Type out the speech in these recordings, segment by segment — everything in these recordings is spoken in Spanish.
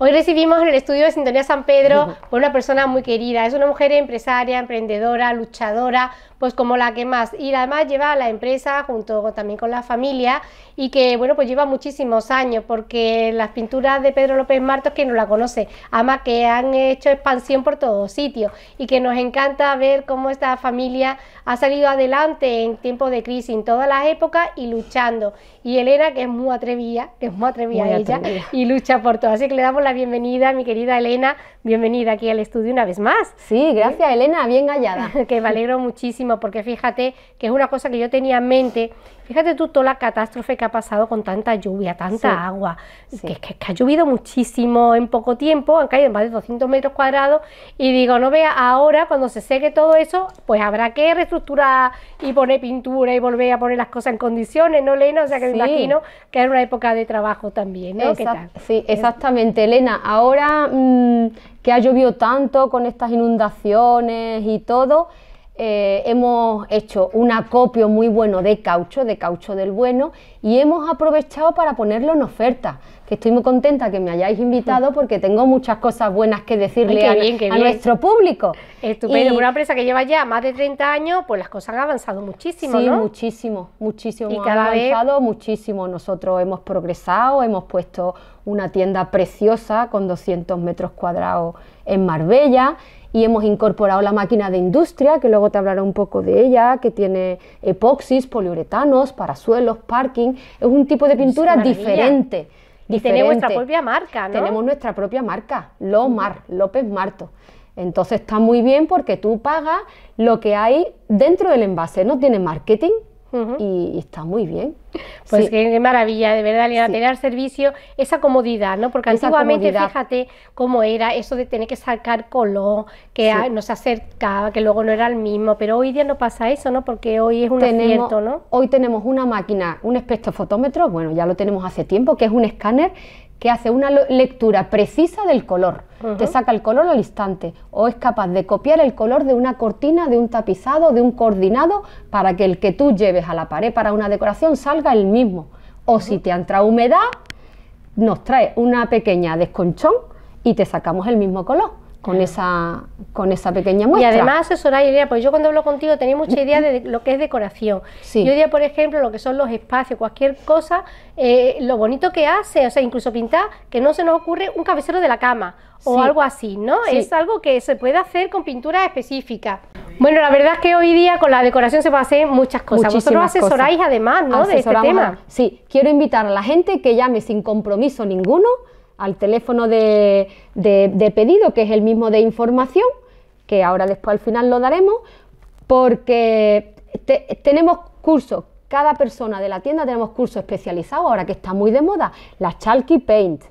Hoy recibimos en el estudio de Sintonía San Pedro por una persona muy querida. Es una mujer empresaria, emprendedora, luchadora, pues como la que más. Y además lleva a la empresa junto también con la familia y que, bueno, pues lleva muchísimos años porque las pinturas de Pedro López Martos, que no la conoce, ama que han hecho expansión por todos sitios y que nos encanta ver cómo esta familia ha salido adelante en tiempos de crisis, en todas las épocas y luchando. Y Elena, que es muy atrevida, que es muy atrevida ella, y lucha por todo. Así que le damos la bienvenida mi querida Elena bienvenida aquí al estudio una vez más. Sí, gracias ¿Eh? Elena, bien hallada. que me alegro muchísimo porque fíjate que es una cosa que yo tenía en mente. Fíjate tú toda la catástrofe que ha pasado con tanta lluvia, tanta agua, Que, ha llovido muchísimo en poco tiempo, han caído más de 200 metros cuadrados y digo, no vea, ahora cuando se seque todo eso, pues habrá que reestructurar y poner pintura y volver a poner las cosas en condiciones, ¿no, Elena? O sea que me imagino que es una época de trabajo también, ¿no? Sí, exactamente, Elena. Ahora mm, que ha llovido tanto con estas inundaciones y todo, eh, hemos hecho un acopio muy bueno de caucho, de caucho del bueno, y hemos aprovechado para ponerlo en oferta, que estoy muy contenta que me hayáis invitado mm. porque tengo muchas cosas buenas que decirle a, nuestro público. Estupendo, una empresa que lleva ya más de 30 años, pues las cosas han avanzado muchísimo, sí, muchísimo, muchísimo, y cada avanzado muchísimo. Nosotros hemos progresado, hemos puesto una tienda preciosa con 200 metros cuadrados en Marbella, y hemos incorporado la máquina de industria, que luego te hablará un poco de ella, que tiene epoxis, poliuretanos, parasuelos, parking. Es un tipo de pintura diferente. Y tenemos nuestra propia marca, ¿no? Tenemos nuestra propia marca, Lomar, López Marto. Entonces está muy bien porque tú pagas lo que hay dentro del envase, no tiene marketing y está muy bien. Pues qué, maravilla, de verdad, le sí. tener al servicio esa comodidad, ¿no? Porque antiguamente, fíjate cómo era eso de tener que sacar color, que no se acercaba, que luego no era el mismo, pero hoy día no pasa eso, ¿no? Porque hoy es un acierto, ¿no? Hoy tenemos una máquina, un espectrofotómetro, bueno, ya lo tenemos hace tiempo, que es un escáner que hace una lectura precisa del color, te saca el color al instante o es capaz de copiar el color de una cortina, de un tapizado, de un coordinado para que el que tú lleves a la pared para una decoración salga salga el mismo. O si te entra humedad, nos trae una pequeña desconchón y te sacamos el mismo color con esa, con esa pequeña muestra. Y además asesoráis, yo cuando hablo contigo tenía mucha idea de lo que es decoración. Yo diría, por ejemplo, lo que son los espacios, cualquier cosa, eh, lo bonito que hace, o sea, incluso pintar, que no se nos ocurre un cabecero de la cama o algo así, ¿no? Es algo que se puede hacer con pinturas específicas. Bueno, la verdad es que hoy día con la decoración se pueden hacer muchas cosas. Vosotros asesoráis además, ¿no? De este tema. Sí, quiero invitar a la gente que llame sin compromiso ninguno al teléfono de, pedido, que es el mismo de información, que ahora después al final lo daremos, porque tenemos cursos, cada persona de la tienda tenemos cursos especializados, ahora que está muy de moda, la Chalky Paint,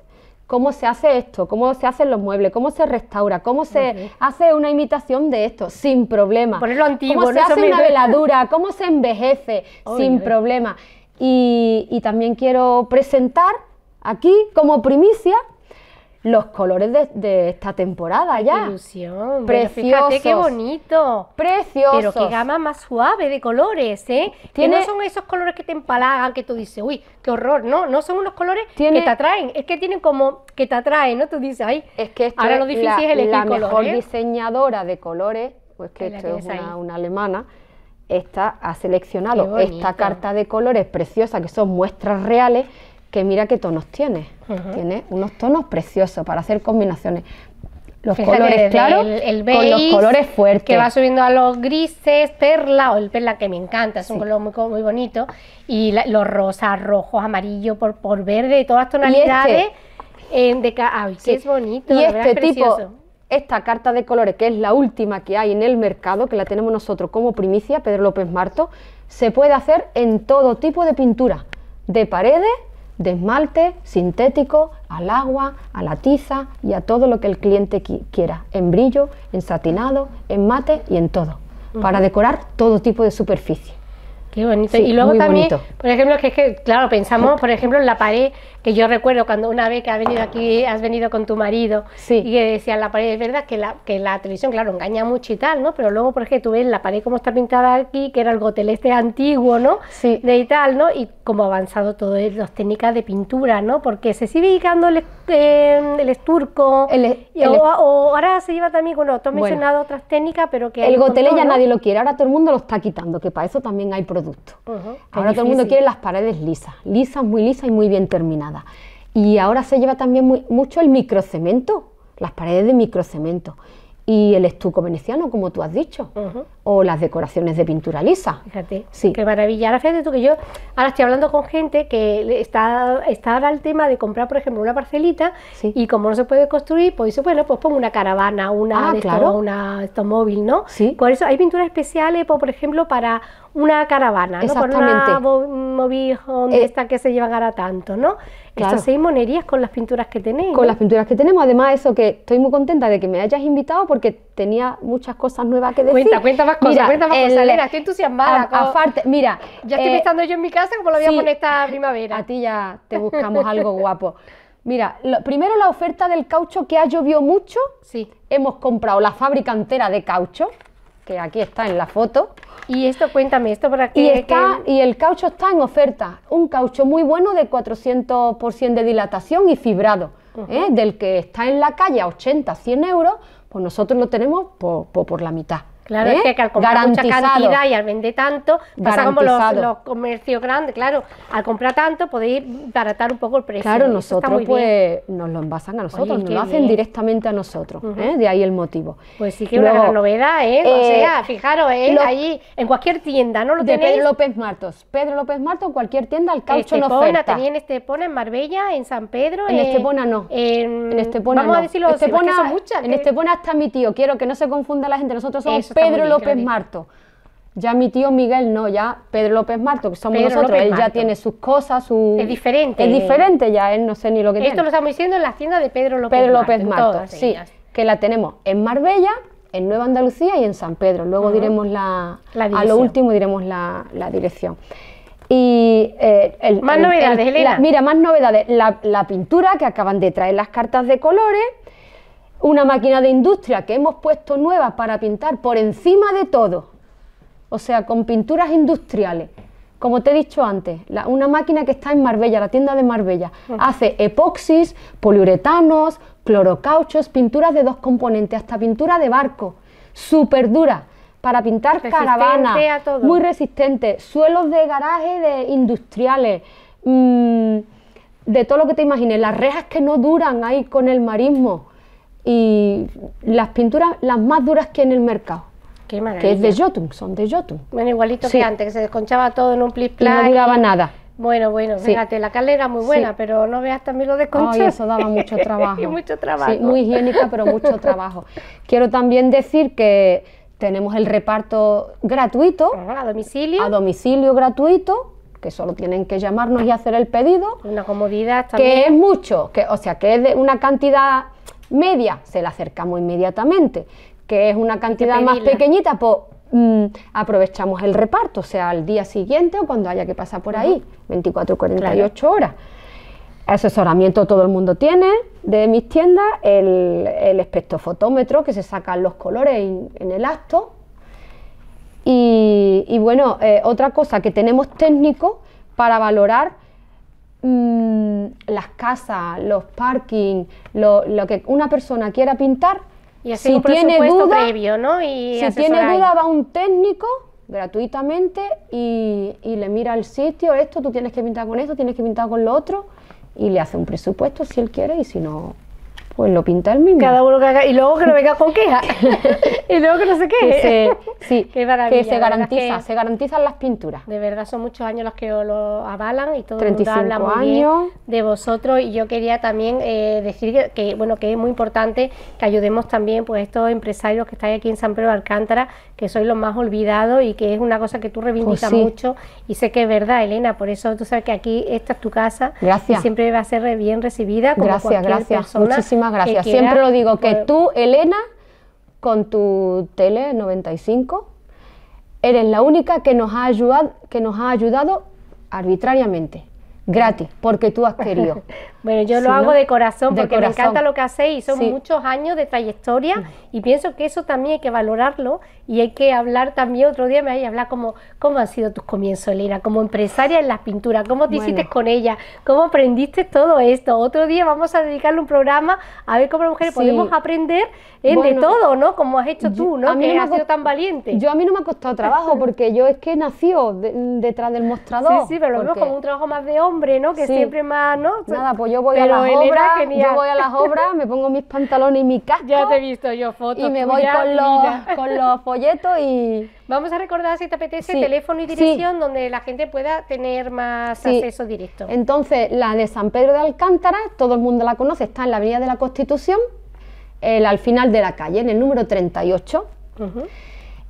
cómo se hace esto, cómo se hacen los muebles, cómo se restaura, cómo se hace una imitación de esto, sin problema. antiguo. Cómo se hace una veladura, cómo se envejece, sin problema. y también quiero presentar Aquí, como primicia, los colores de, esta temporada ya. Qué ilusión. Precioso. Fíjate qué bonito. Precioso. Pero qué gama más suave de colores, ¿eh? Que no son esos colores que te empalagan, que tú dices, uy, qué horror. No, no son unos colores que te atraen. Es que tienen como que te atraen, ¿no? Tú dices, ay, es que esto ahora lo difícil es elegir La mejor diseñadora de colores, pues que esto es una, una alemana, esta ha seleccionado esta carta de colores preciosa, que son muestras reales, que mira qué tonos tiene. Tiene unos tonos preciosos para hacer combinaciones. Los colores claros el, con los colores fuertes. Que va subiendo a los grises, perla, o el perla que me encanta, es un color muy, muy bonito. Y los rosas, rojos, amarillo, por, por verde, todas este. tonalidades. Eh, ay, es bonito! Y este tipo, esta carta de colores, que es la última que hay en el mercado, que la tenemos nosotros como primicia, Pedro López Marto, se puede hacer en todo tipo de pintura, de paredes de esmalte sintético al agua, a la tiza y a todo lo que el cliente quiera, en brillo, en satinado, en mate y en todo, para decorar todo tipo de superficie y luego también, por ejemplo, que, que claro, pensamos, por ejemplo, en la pared, que yo recuerdo cuando una vez que has venido aquí, has venido con tu marido, y que decían la pared, es verdad que la, que la televisión, claro, engaña mucho y tal, ¿no? Pero luego, por ejemplo, tú ves la pared como está pintada aquí, que era el gotel este antiguo, ¿no? Sí. De y tal, ¿no? Y cómo ha avanzado todo eh, las técnicas de pintura, ¿no? Porque se sigue dedicando el, em, esturco, el, e, o, ahora se lleva también, bueno, tú has mencionado otras técnicas, pero que... El gotel ya nadie lo quiere, ahora todo el mundo lo está quitando, que para eso también hay productos Ahora todo el mundo quiere las paredes lisas, lisas, muy lisas y muy bien terminadas. Y ahora se lleva también mucho el microcemento, las paredes de microcemento y el estuco veneciano, como tú has dicho o las decoraciones de pintura lisa. Fíjate, sí. qué maravilla. Ahora fíjate tú que yo ahora estoy hablando con gente que está, está ahora el tema de comprar, por ejemplo, una parcelita y como no se puede construir, pues bueno, pues pongo una caravana, una ah, de claro. una esto móvil, ¿no? Sí. Por eso hay pinturas especiales, pues, por ejemplo, para una caravana, ¿no? una móvil eh, eh, esta que se llevan ahora tanto, ¿no? Estas seis monerías con las pinturas que tenéis. Con las pinturas que tenemos, además eso que estoy muy contenta de que me hayas invitado porque tenía muchas cosas nuevas que decir. Cuenta, cuenta entusiasmada. mira. Ya estoy eh, yo en mi casa como lo voy a poner esta primavera. A ti ya te buscamos algo guapo. Mira, primero la oferta del caucho que ha llovido mucho. Sí. Hemos comprado la fábrica entera de caucho, que aquí está en la foto. Y esto, cuéntame, esto para que... Y, está, y el caucho está en oferta. Un caucho muy bueno de 400% de dilatación y fibrado. ¿eh? Del que está en la calle a 80, 100 euros, pues nosotros lo tenemos por la mitad. Claro, es ¿Eh? que al comprar mucha cantidad y al vender tanto, pasa como los, comercios grandes, claro, al comprar tanto podéis baratar un poco el precio. Claro, nosotros pues nos lo envasan a nosotros, nos lo hacen directamente a nosotros, ¿eh? de ahí el motivo. Pues sí que es una gran novedad, ¿eh? O eh, sea, fijaros, en cualquier tienda, ¿no de Pedro López Martos, Pedro López Martos, cualquier tienda, el caucho Estepona, no oferta. también en Estepona, en Marbella, en San Pedro. En, este Estepona no, en, Estepona vamos a decirlo, Estepona, muchas, en Estepona mi tío, quiero que no se confunda la gente, nosotros somos Pedro López Marto. Ya mi tío Miguel no, ya Pedro López Marto, que somos nosotros, él ya tiene sus cosas, su... Es diferente. Es diferente ya, él no sé ni lo que Esto tiene. Esto lo estamos diciendo en la hacienda de Pedro López Pedro López Marto, sí, que la tenemos en Marbella, en Nueva Andalucía y en San Pedro. Luego diremos la, a lo último diremos la, dirección. Y eh, más novedades, Elena. mira, más novedades. La, la pintura que acaban de traer las cartas de colores una máquina de industria que hemos puesto nueva para pintar por encima de todo, o sea, con pinturas industriales. Como te he dicho antes, una máquina que está en Marbella, la tienda de Marbella, ah. hace epoxis, poliuretanos, clorocauchos, pinturas de dos componentes, hasta pintura de barco, súper dura, para pintar caravanas, muy resistente, suelos de garaje de industriales, mm, de todo lo que te imagines, las rejas que no duran ahí con el marismo y las pinturas las más duras que en el mercado. Qué que es de Jotun, son de Jotun. Bueno, igualito que antes, que se desconchaba todo en un plis Y no duraba nada. Bueno, bueno, fíjate, la calera era muy buena, pero no veas también lo desconchado. eso daba mucho trabajo. y mucho trabajo. Sí, muy higiénica, pero mucho trabajo. Quiero también decir que tenemos el reparto gratuito. Ah, a domicilio. A domicilio gratuito que solo tienen que llamarnos y hacer el pedido. Una comodidad también. Que es mucho, que, o sea, que es de una cantidad media, se la acercamos inmediatamente, que es una cantidad más pequeñita, pues mm, aprovechamos el reparto, sea al día siguiente o cuando haya que pasar por ahí, 24, 48 horas. Asesoramiento todo el mundo tiene de mis tiendas, el, el espectrofotómetro que se sacan los colores en el acto. Y, bueno, eh, otra cosa que tenemos técnico para valorar Mm, las casas, los parkings, lo, que una persona quiera pintar. Y así si un tiene duda, ¿no? Y si tiene duda, va un técnico gratuitamente y, y, le mira el sitio, esto, tú tienes que pintar con esto, tienes que pintar con lo otro, y le hace un presupuesto si él quiere y si no, pues lo pinta el mismo. Cada uno y luego que no venga con queja, y luego que no sé qué. sí, que se garantiza, se garantizan las pinturas. De verdad, son muchos años los que lo avalan y todo 35 el de vosotros y yo quería también eh, decir que, bueno, que es muy importante que ayudemos también pues estos empresarios que estáis aquí en San Pedro de Alcántara, que sois los más olvidados y que es una cosa que tú reivindicas pues mucho y sé que es verdad, Elena, por eso tú sabes que aquí esta es tu casa gracias. y siempre va a ser bien recibida como gracias, gracias. Muchísimas gracias. Siempre lo digo, que tú, Elena, con tu tele 95, eres la única que nos ha ayudado, que nos ha ayudado arbitrariamente, gratis, porque tú has querido. Bueno, yo lo hago de corazón porque me encanta lo que hacéis. Son muchos años de trayectoria y pienso que eso también hay que valorarlo y hay que hablar también. Otro día me vais a hablar como, cómo han sido tus comienzos, Elena, como empresaria en las pinturas, cómo te hiciste con ella, cómo aprendiste todo esto. Otro día vamos a dedicarle un programa a ver cómo las mujeres podemos aprender de todo, ¿no? Como has hecho tú, ¿no? A que has sido tan valiente. Yo a mí no me ha costado trabajo porque yo es que nació nacido detrás del mostrador. Sí, sí, pero lo vemos como un trabajo más de hombre, ¿no? Que siempre más, ¿no? Nada, pues yo voy a las obras, yo voy a las obras, me pongo mis pantalones y mi casco. Ya te he visto yo fotos. Y me voy con los, folletos y... Vamos a recordar, si te apetece, teléfono y dirección donde la gente pueda tener más acceso directo. Entonces, la de San Pedro de Alcántara, todo el mundo la conoce, está en la Avenida de la Constitución, al final de la calle, en el número 38.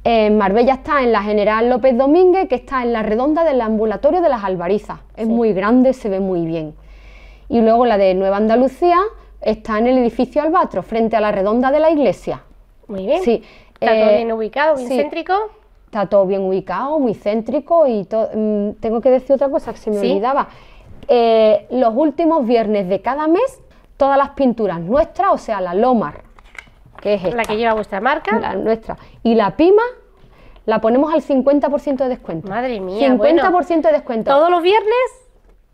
Eh, Marbella está en la General López Domínguez, que está en la redonda del ambulatorio de las Albarizas. Es muy grande, se ve muy bien y luego la de Nueva Andalucía está en el edificio Albatro, frente a la redonda de la iglesia. Muy bien. Está todo eh, bien ubicado, bien céntrico. Está todo bien ubicado, muy céntrico y mm, tengo que decir otra cosa que se me olvidaba. Eh, los últimos viernes de cada mes, todas las pinturas nuestras, o sea, la Lomar, que es la que lleva vuestra marca, la nuestra, y la Pima, la ponemos al 50% de descuento. Madre mía. 50% de descuento. Todos los viernes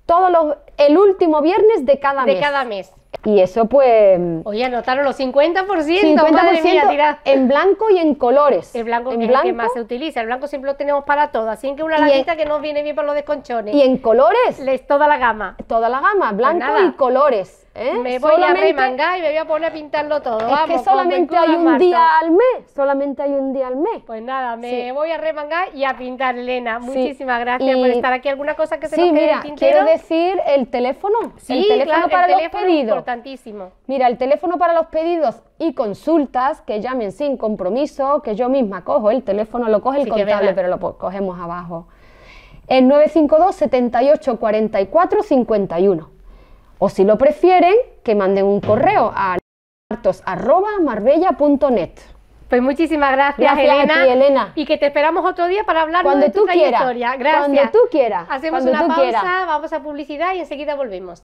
todos los, el último viernes de cada mes. De cada mes. Y eso pues... Oye, anotaron los 50%, en blanco y en colores. El blanco en blanco. que más se utiliza, el blanco siempre lo tenemos para todo, así que una latita que nos viene bien para los desconchones. Y en colores. Les, toda la gama. Toda la gama, pues blanco y colores. ¿Eh? Me voy a remangar y me voy a poner a pintarlo todo. Es que solamente hay un día al mes, solamente hay un día al mes. Pues nada, me voy a remangar y a pintar, Lena. Muchísimas gracias por estar aquí. ¿Alguna cosa que se nos quede mira, quiero decir el teléfono. el teléfono para los pedidos. importantísimo. Mira, el teléfono para los pedidos y consultas, que llamen sin compromiso, que yo misma cojo el teléfono, lo coge el contable, pero lo cogemos abajo. El 952 78 44 51. O si lo prefieren, que manden un correo a martos@marbella.net. Pues muchísimas gracias, Elena, Y que te esperamos otro día para hablar de tu tú trayectoria. Quieras, gracias. Cuando tú quieras. Hacemos una pausa, vamos a publicidad y enseguida volvemos.